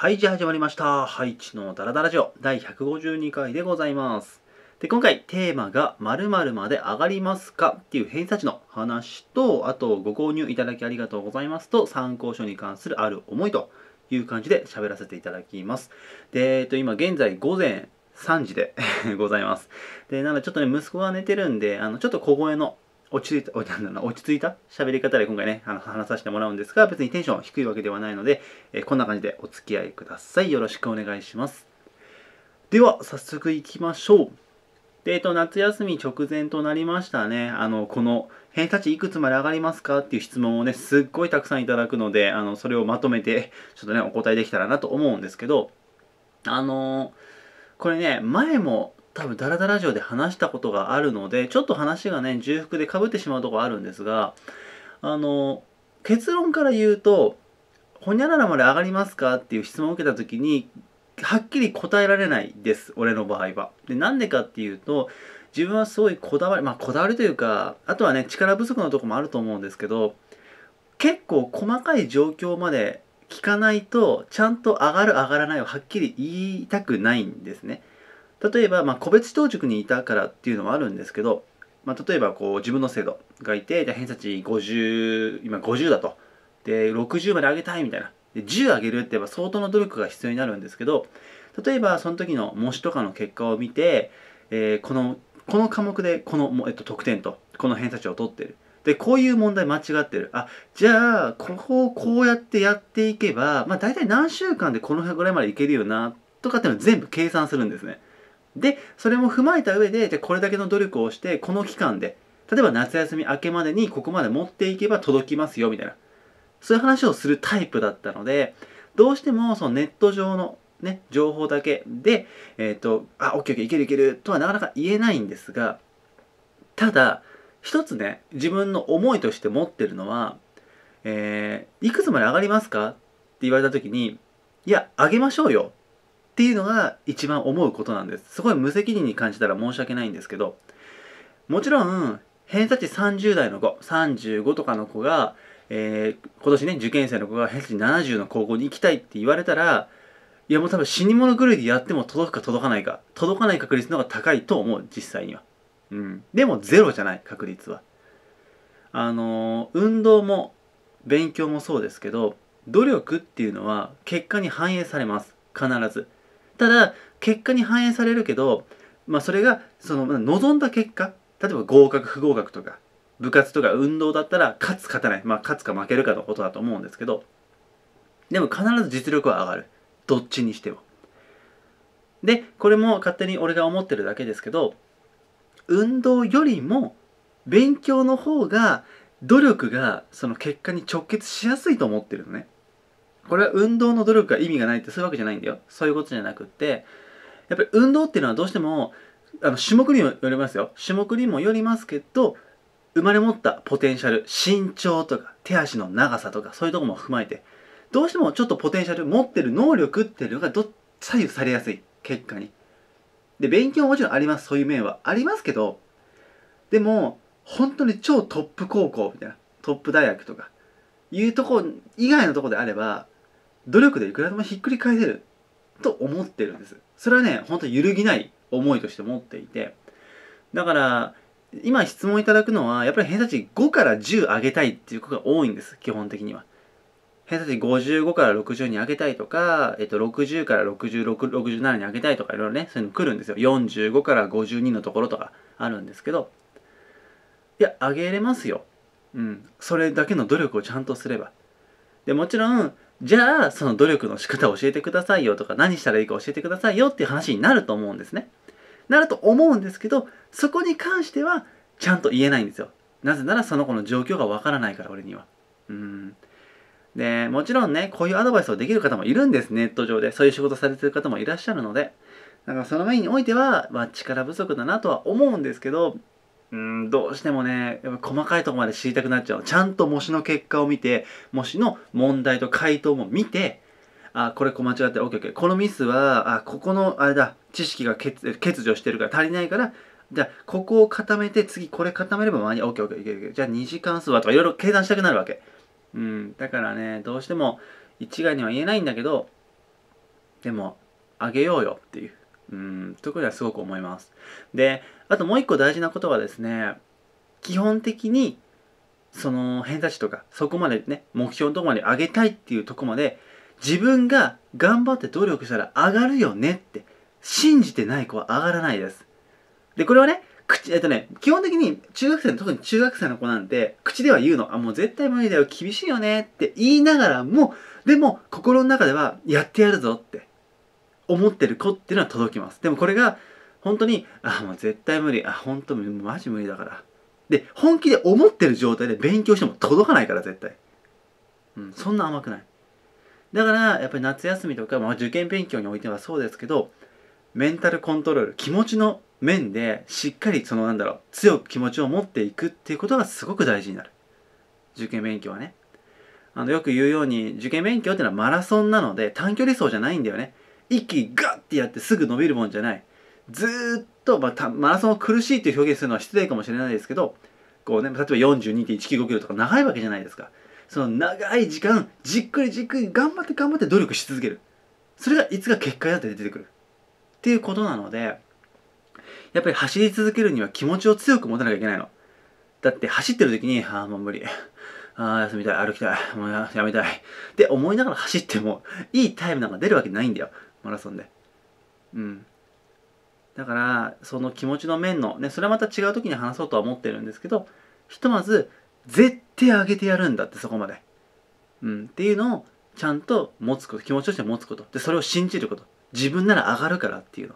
はい、じゃあ始まりました。ハイチのダラダラジオ第152回でございます。で、今回テーマが〇〇まで上がりますかっていう偏差値の話と、あとご購入いただきありがとうございますと、参考書に関するある思いという感じで喋らせていただきます。で、えっと、今現在午前3時で ございます。で、なのでちょっとね、息子が寝てるんで、あの、ちょっと小声の落ち着いた、落ち着いた喋り方で今回ね、あの話させてもらうんですが、別にテンション低いわけではないので、えー、こんな感じでお付き合いください。よろしくお願いします。では、早速いきましょう。で、えっと、夏休み直前となりましたね。あの、この、偏差値いくつまで上がりますかっていう質問をね、すっごいたくさんいただくので、あの、それをまとめて、ちょっとね、お答えできたらなと思うんですけど、あのー、これね、前も多分ダラダラジオで話したことがあるのでちょっと話がね重複でかぶってしまうとこあるんですがあの結論から言うと「ほにゃららまで上がりますか?」っていう質問を受けた時にはっきり答えられないです俺の場合は。でなんでかっていうと自分はすごいこだわりまあこだわりというかあとはね力不足のとこもあると思うんですけど結構細かい状況まで聞かないとちゃんと上がる上がらないをはっきり言いたくないんですね。例えば、まあ、個別当塾にいたからっていうのもあるんですけど、まあ、例えばこう自分の制度がいて偏差値50今50だとで60まで上げたいみたいなで10上げるって言えば相当の努力が必要になるんですけど例えばその時の模試とかの結果を見て、えー、このこの科目でこの、えっと、得点とこの偏差値を取ってるでこういう問題間違ってるあじゃあここをこうやってやっていけば、まあ、大体何週間でこの辺ぐらいまでいけるよなとかっていうのを全部計算するんですね。でそれも踏まえた上でじゃこれだけの努力をしてこの期間で例えば夏休み明けまでにここまで持っていけば届きますよみたいなそういう話をするタイプだったのでどうしてもそのネット上のね情報だけでえっ、ー、とあオッケーオッケーいけるいけるとはなかなか言えないんですがただ一つね自分の思いとして持ってるのは、えー、いくつまで上がりますかって言われた時にいや上げましょうよっていうのが一番思うことなんです。すごい無責任に感じたら申し訳ないんですけど、もちろん、偏差値30代の子、35とかの子が、えー、今年ね、受験生の子が偏差値70の高校に行きたいって言われたら、いやもう多分死に物狂いでやっても届くか届かないか、届かない確率の方が高いと思う、実際には。うん。でもゼロじゃない、確率は。あのー、運動も勉強もそうですけど、努力っていうのは結果に反映されます。必ず。ただ結果に反映されるけど、まあ、それがその望んだ結果例えば合格不合格とか部活とか運動だったら勝つ勝たない、まあ、勝つか負けるかのことだと思うんですけどでも必ず実力は上がるどっちにしてもでこれも勝手に俺が思ってるだけですけど運動よりも勉強の方が努力がその結果に直結しやすいと思ってるのねこれは運動の努力が意味がないってそういうわけじゃないんだよそういうことじゃなくってやっぱり運動っていうのはどうしてもあの種目にもよりますよ種目にもよりますけど生まれ持ったポテンシャル身長とか手足の長さとかそういうとこも踏まえてどうしてもちょっとポテンシャル持ってる能力っていうのがど左右されやすい結果にで勉強ももちろんありますそういう面はありますけどでも本当に超トップ高校みたいなトップ大学とかいうとこ以外のとこであれば努力でいくらでもひっくり返せると思ってるんです。それはね、本当に揺るぎない思いとして持っていて。だから、今質問いただくのは、やっぱり偏差値5から10上げたいっていう子が多いんです、基本的には。偏差値55から60に上げたいとか、えっと、60から66、67に上げたいとか、いろいろね、そういうの来るんですよ。45から52のところとかあるんですけど、いや、上げれますよ。うん。それだけの努力をちゃんとすれば。で、もちろん、じゃあその努力の仕方を教えてくださいよとか何したらいいか教えてくださいよっていう話になると思うんですね。なると思うんですけどそこに関してはちゃんと言えないんですよ。なぜならその子の状況がわからないから俺には。うんでもちろんねこういうアドバイスをできる方もいるんですネット上でそういう仕事されてる方もいらっしゃるのでだからその面においては、まあ、力不足だなとは思うんですけどうんどうしてもねやっぱ細かいとこまで知りたくなっちゃうちゃんと模試の結果を見て模試の問題と回答も見てあこれ間違ってオッケー。このミスはあここのあれだ知識が欠如してるから足りないからじゃあここを固めて次これ固めれば間にケーオッケーるいじゃあ2次関数はとかいろいろ計算したくなるわけうんだからねどうしても一概には言えないんだけどでもあげようよっていううん、ということはすごく思います。で、あともう一個大事なことはですね、基本的に、その偏差値とか、そこまでね、目標のとこまで上げたいっていうとこまで、自分が頑張って努力したら上がるよねって、信じてない子は上がらないです。で、これはね、口、えっとね、基本的に中学生の、特に中学生の子なんて、口では言うの、あ、もう絶対無理だよ、厳しいよねって言いながらも、でも、心の中では、やってやるぞって、思ってる子っていうのは届きますでもこれが本当にあもう絶対無理あ本当マジ無理だからで本気で思ってる状態で勉強しても届かないから絶対、うん、そんな甘くないだからやっぱり夏休みとか、まあ、受験勉強においてはそうですけどメンタルコントロール気持ちの面でしっかりそのなんだろう強く気持ちを持っていくっていうことがすごく大事になる受験勉強はねあのよく言うように受験勉強っていうのはマラソンなので短距離走じゃないんだよね息ガッてやってすぐ伸びるもんじゃないずっと、まあ、マラソンを苦しいという表現するのは失礼かもしれないですけどこうね例えば42.195キロとか長いわけじゃないですかその長い時間じっくりじっくり頑張って頑張って努力し続けるそれがいつか結果だって出てくるっていうことなのでやっぱり走り続けるには気持ちを強く持たなきゃいけないのだって走ってる時にああもう無理ああ休みたい歩きたいもうやめたいって思いながら走ってもいいタイムなんか出るわけないんだよマラソンでうんだからその気持ちの面のねそれはまた違う時に話そうとは思ってるんですけどひとまず絶対上げてやるんだってそこまで、うん、っていうのをちゃんと持つこと気持ちとして持つことでそれを信じること自分なら上がるからっていうの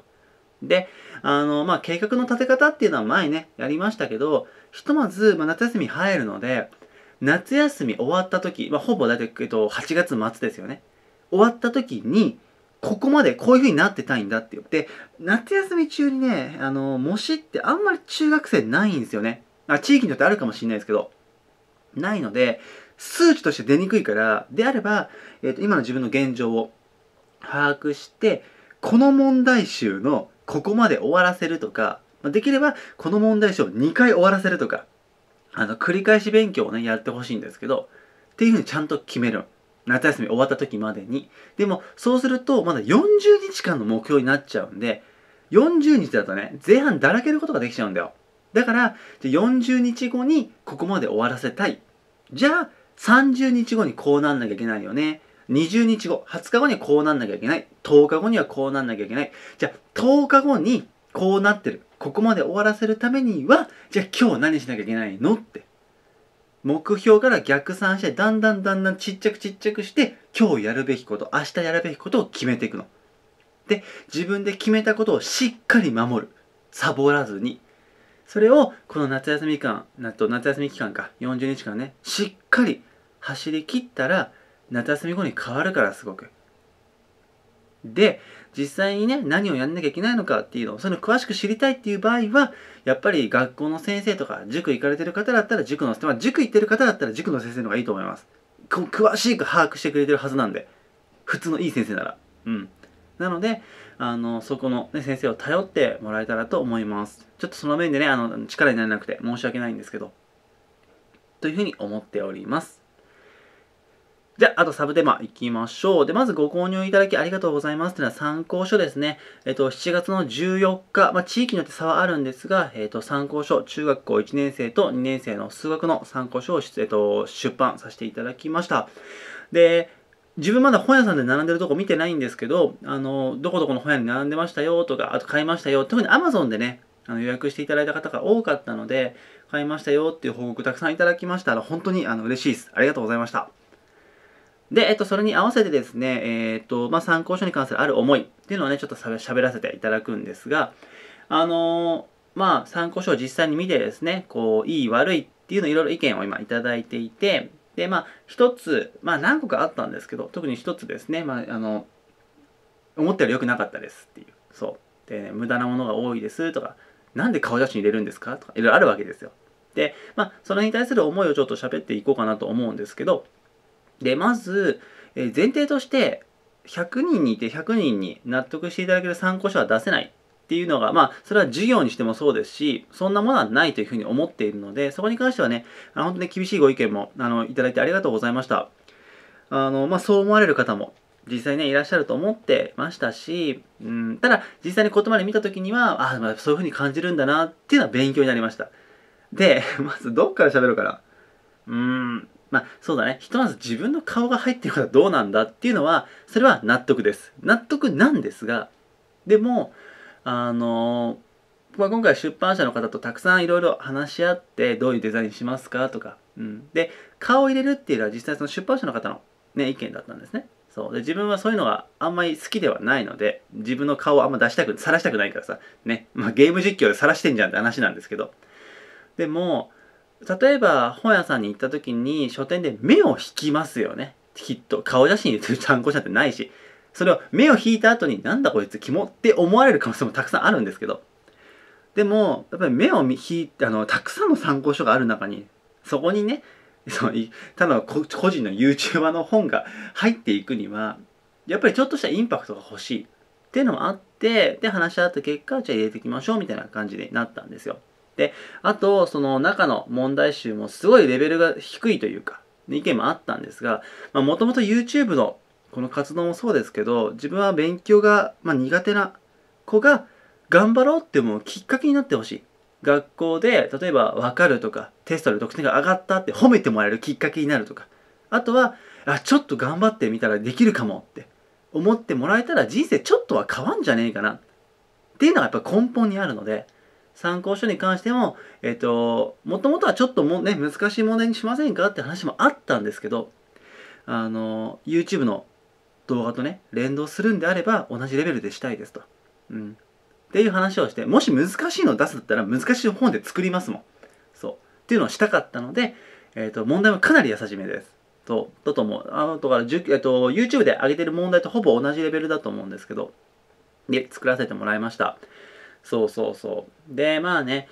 であのまあ計画の立て方っていうのは前ねやりましたけどひとまず、まあ、夏休み入るので夏休み終わった時、まあ、ほぼ大体、えっと、8月末ですよね終わった時にここまでこういう風になってたいんだって言って、夏休み中にね、あの、模試ってあんまり中学生ないんですよね。あ、地域によってあるかもしれないですけど、ないので、数値として出にくいから、であれば、えっ、ー、と、今の自分の現状を把握して、この問題集のここまで終わらせるとか、できればこの問題集を2回終わらせるとか、あの、繰り返し勉強をね、やってほしいんですけど、っていうふうにちゃんと決める。夏休み終わった時までに。でも、そうすると、まだ40日間の目標になっちゃうんで、40日だとね、前半だらけることができちゃうんだよ。だから、じゃ40日後にここまで終わらせたい。じゃあ、30日後にこうなんなきゃいけないよね。20日後、20日後にはこうなんなきゃいけない。10日後にはこうなんなきゃいけない。じゃあ、10日後にこうなってる。ここまで終わらせるためには、じゃあ今日何しなきゃいけないのって目標から逆算してだんだんだんだんちっちゃくちっちゃくして今日やるべきこと明日やるべきことを決めていくの。で自分で決めたことをしっかり守るサボらずにそれをこの夏休み間と夏休み期間か40日間ねしっかり走り切ったら夏休み後に変わるからすごく。で、実際にね、何をやんなきゃいけないのかっていうのを、その詳しく知りたいっていう場合は、やっぱり学校の先生とか、塾行かれてる方だったら塾の、まあ、塾行ってる方だったら塾の先生の方がいいと思います。詳しく把握してくれてるはずなんで。普通のいい先生なら。うん。なので、あの、そこの、ね、先生を頼ってもらえたらと思います。ちょっとその面でね、あの、力にならなくて申し訳ないんですけど、というふうに思っております。じゃあ、あとサブテーマいきましょう。で、まずご購入いただきありがとうございますというのは参考書ですね。えっと、7月の14日、まあ、地域によって差はあるんですが、えっと、参考書、中学校1年生と2年生の数学の参考書を、えっと、出版させていただきました。で、自分まだ本屋さんで並んでるとこ見てないんですけど、あの、どこどこの本屋に並んでましたよとか、あと買いましたよ。特に Amazon でね、あの予約していただいた方が多かったので、買いましたよっていう報告たくさんいただきましたら、本当にあの嬉しいです。ありがとうございました。で、えっと、それに合わせてですね、えー、っと、まあ、参考書に関するある思いっていうのをね、ちょっと喋らせていただくんですが、あのー、まあ、参考書を実際に見てですね、こう、いい悪いっていうのいろいろ意見を今いただいていて、で、まあ、一つ、まあ、何個かあったんですけど、特に一つですね、まあ、あの、思ったより良くなかったですっていう、そう。で、ね、無駄なものが多いですとか、なんで顔写真入れるんですかとか、いろいろあるわけですよ。で、まあ、それに対する思いをちょっと喋っていこうかなと思うんですけど、で、まず、え前提として、100人にいて100人に納得していただける参考書は出せないっていうのが、まあ、それは授業にしてもそうですし、そんなものはないというふうに思っているので、そこに関してはね、あの本当に厳しいご意見もあのいただいてありがとうございました。あのまあ、そう思われる方も実際ね、いらっしゃると思ってましたし、うん、ただ、実際に言葉で見た時には、あまあ、そういうふうに感じるんだなっていうのは勉強になりました。で、まずどっから喋るかな。うーん、まあそうだね、ひとまず自分の顔が入ってることはどうなんだっていうのは、それは納得です。納得なんですが、でも、あのまあ、今回出版社の方とたくさんいろいろ話し合ってどういうデザインしますかとか、うん、で顔を入れるっていうのは実際その出版社の方の、ね、意見だったんですねそうで自分はそういうのがあんまり好きではないので自分の顔をあんま出したくさらしたくないからさ、ねまあ、ゲーム実況でさらしてんじゃんって話なんですけどでも例えば本屋さんに行った時に書店で目を引きますよね。きっと顔写真にする参考者ってないし、それを目を引いた後になんだこいつ肝って思われる可能性もたくさんあるんですけど、でも、やっぱり目を引いて、あの、たくさんの参考書がある中に、そこにね、そのただの個人の YouTuber の本が入っていくには、やっぱりちょっとしたインパクトが欲しいっていうのもあって、で、話し合った結果、じゃあ入れていきましょうみたいな感じになったんですよ。で、あと、その中の問題集もすごいレベルが低いというか、意見もあったんですが、もともと YouTube のこの活動もそうですけど、自分は勉強が、まあ、苦手な子が頑張ろうって思うきっかけになってほしい。学校で、例えば分かるとか、テストで得点が上がったって褒めてもらえるきっかけになるとか、あとは、あ、ちょっと頑張ってみたらできるかもって思ってもらえたら人生ちょっとは変わんじゃねえかなっていうのがやっぱ根本にあるので、参考書に関しても、えっ、ー、と、もともとはちょっとも、ね、難しい問題にしませんかって話もあったんですけど、あの、YouTube の動画とね、連動するんであれば、同じレベルでしたいですと。うん。っていう話をして、もし難しいのを出すだったら、難しい本で作りますもん。そう。っていうのをしたかったので、えっ、ー、と、問題もかなり優しめです。と、だと思う。あの、だから、えっ、ー、と、YouTube で上げてる問題とほぼ同じレベルだと思うんですけど、で、作らせてもらいました。そうそうそうでまあね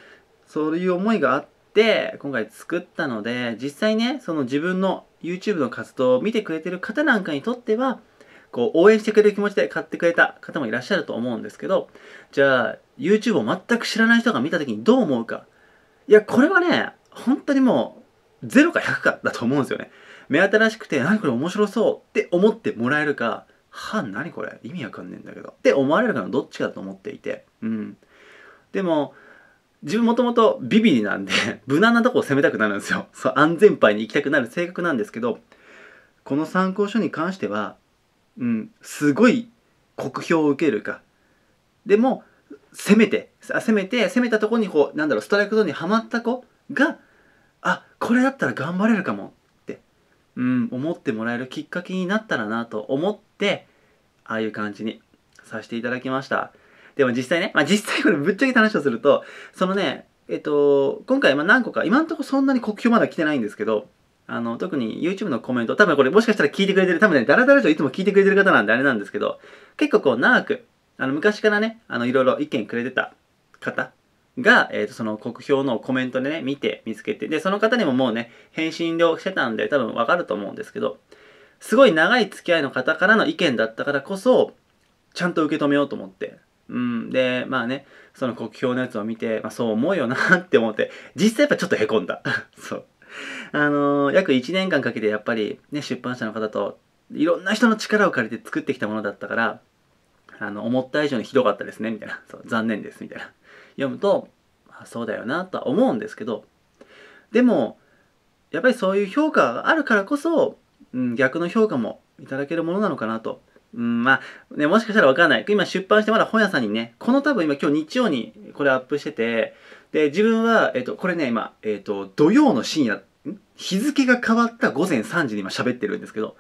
そういう思いがあって今回作ったので実際ねその自分の YouTube の活動を見てくれてる方なんかにとってはこう応援してくれる気持ちで買ってくれた方もいらっしゃると思うんですけどじゃあ YouTube を全く知らない人が見た時にどう思うかいやこれはね本当にもう0か100かだと思うんですよね目新しくて何これ面白そうって思ってもらえるかは何これ意味わかんねえんだけどって思われるかのどっちかだと思っていてうんでも自分もともとビビリなんで 無難なとこを攻めたくなるんですよそう安全牌に行きたくなる性格なんですけどこの参考書に関してはうんすごい酷評を受けるかでも攻めて攻めて攻めたとこにこうなんだろうストライクゾーンにはまった子があこれだったら頑張れるかもうん、思ってもらえるきっかけになったらなと思って、ああいう感じにさせていただきました。でも実際ね、まあ、実際これぶっちゃけ話をすると、そのね、えっと、今回ま何個か、今んとこそんなに国評まだ来てないんですけど、あの、特に YouTube のコメント、多分これもしかしたら聞いてくれてる、多分ね、ダラダラといつも聞いてくれてる方なんであれなんですけど、結構こう長く、あの、昔からね、あの、いろいろ意見くれてた方が、えー、とその国評のコメントでね、見て、見つけて、で、その方にももうね、返信をしてたんで、多分わかると思うんですけど、すごい長い付き合いの方からの意見だったからこそ、ちゃんと受け止めようと思って。うん、で、まあね、その国評のやつを見て、まあそう思うよなって思って、実際やっぱちょっと凹んだ。そう。あのー、約1年間かけてやっぱりね、出版社の方といろんな人の力を借りて作ってきたものだったから、あの、思った以上にひどかったですね、みたいな。そう、残念です、みたいな。読むと、あ、そうだよなとは思うんですけど、でも、やっぱりそういう評価があるからこそ、うん、逆の評価もいただけるものなのかなと。うん、まあ、ね、もしかしたらわかんない。今出版してまだ本屋さんにね、この多分今今日日曜にこれアップしてて、で、自分は、えっ、と、これね、今、えっ、と、土曜の深夜、日付が変わった午前3時に今喋ってるんですけど、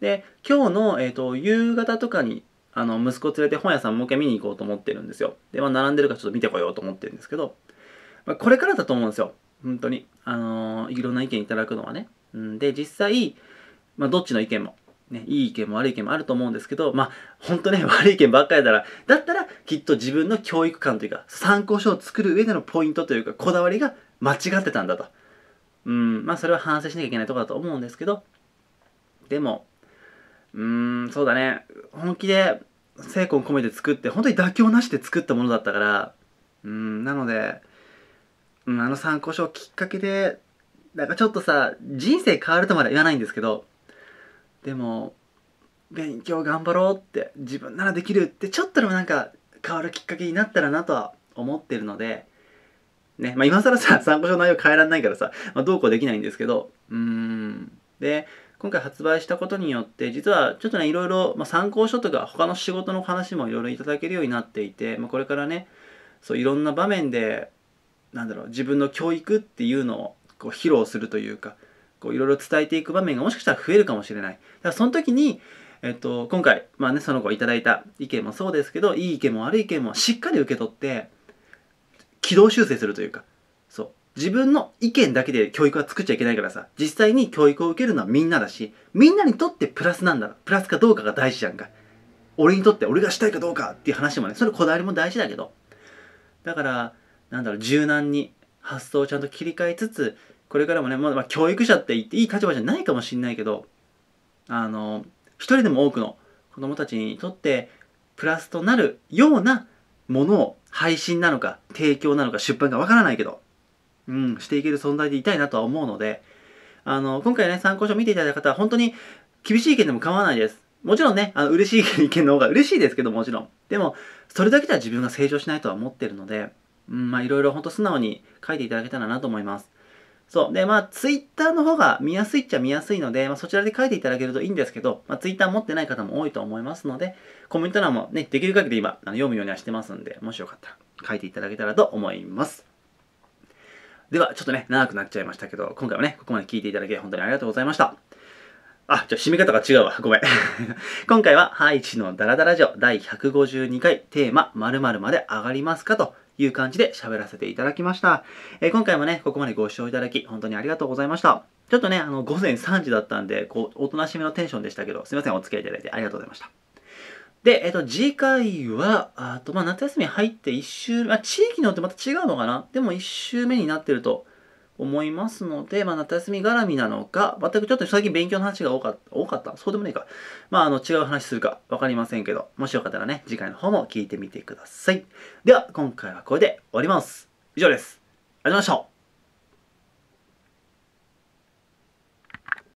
で、今日の、えっ、と、夕方とかにあの、息子連れて本屋さんもう一回見に行こうと思ってるんですよ。で、まあ、並んでるからちょっと見てこようと思ってるんですけど、まあ、これからだと思うんですよ。本当に。あのー、いろんな意見いただくのはね。うん、で、実際、まあ、どっちの意見も、ね、いい意見も悪い意見もあると思うんですけど、まあ、本当ね、悪い意見ばっかりだら、だったら、きっと自分の教育観というか、参考書を作る上でのポイントというか、こだわりが間違ってたんだと。うん、まあ、それは反省しなきゃいけないとこだと思うんですけど、でも、うーんそうだね本気で精魂込めて作って本当に妥協なしで作ったものだったからうんなので、うん、あの参考書をきっかけでなんかちょっとさ人生変わるとまでは言わないんですけどでも勉強頑張ろうって自分ならできるってちょっとでもなんか変わるきっかけになったらなとは思ってるのでねまあ今更さ参考書の内容変えられないからさ、まあ、どうこうできないんですけどうーんで今回発売したことによって、実はちょっとね、いろいろ、まあ、参考書とか他の仕事の話もいろいろいただけるようになっていて、まあ、これからね、そういろんな場面で、なんだろう、自分の教育っていうのをこう披露するというか、こういろいろ伝えていく場面がもしかしたら増えるかもしれない。だからその時に、えっと、今回、まあね、その子いただいた意見もそうですけど、いい意見も悪い意見もしっかり受け取って、軌道修正するというか、自分の意見だけで教育は作っちゃいけないからさ、実際に教育を受けるのはみんなだし、みんなにとってプラスなんだプラスかどうかが大事じゃんか。俺にとって俺がしたいかどうかっていう話もね、それこだわりも大事だけど。だから、なんだろう、柔軟に発想をちゃんと切り替えつつ、これからもね、まあ、教育者って言っていい立場じゃないかもしんないけど、あの、一人でも多くの子供たちにとってプラスとなるようなものを配信なのか提供なのか出版かわからないけどうん、していける存在でいたいなとは思うので、あの、今回ね、参考書を見ていただいた方は、本当に厳しい意見でも構わないです。もちろんね、あの嬉しい意見の方が嬉しいですけど、もちろん。でも、それだけでは自分が成長しないとは思ってるので、うん、まあ、いろいろ本当素直に書いていただけたらなと思います。そう。で、まあ、ツイッターの方が見やすいっちゃ見やすいので、まあ、そちらで書いていただけるといいんですけど、まあ、ツイッター持ってない方も多いと思いますので、コメント欄もね、できる限り今、あの読むようにはしてますんで、もしよかったら書いていただけたらと思います。では、ちょっとね、長くなっちゃいましたけど、今回はね、ここまで聞いていただき、本当にありがとうございました。あ、じゃあ締め方が違うわ。ごめん。今回は、ハイチのダラダラジオ第152回テーマ〇〇まで上がりますかという感じで喋らせていただきました、えー、今回もね、ここまでご視聴いただき、本当にありがとうございました。ちょっとね、あの、午前3時だったんで、こう、おとなしめのテンションでしたけど、すいません、お付き合いいただいてありがとうございました。で、えっと、次回は、あと、まあ、夏休み入って1周、まあ、地域によってまた違うのかなでも1周目になってると思いますので、まあ、夏休み絡みなのか、全くちょっと最近勉強の話が多かった、多かったそうでもないか。まあ、あの、違う話するかわかりませんけど、もしよかったらね、次回の方も聞いてみてください。では、今回はこれで終わります。以上です。ありがとうございました。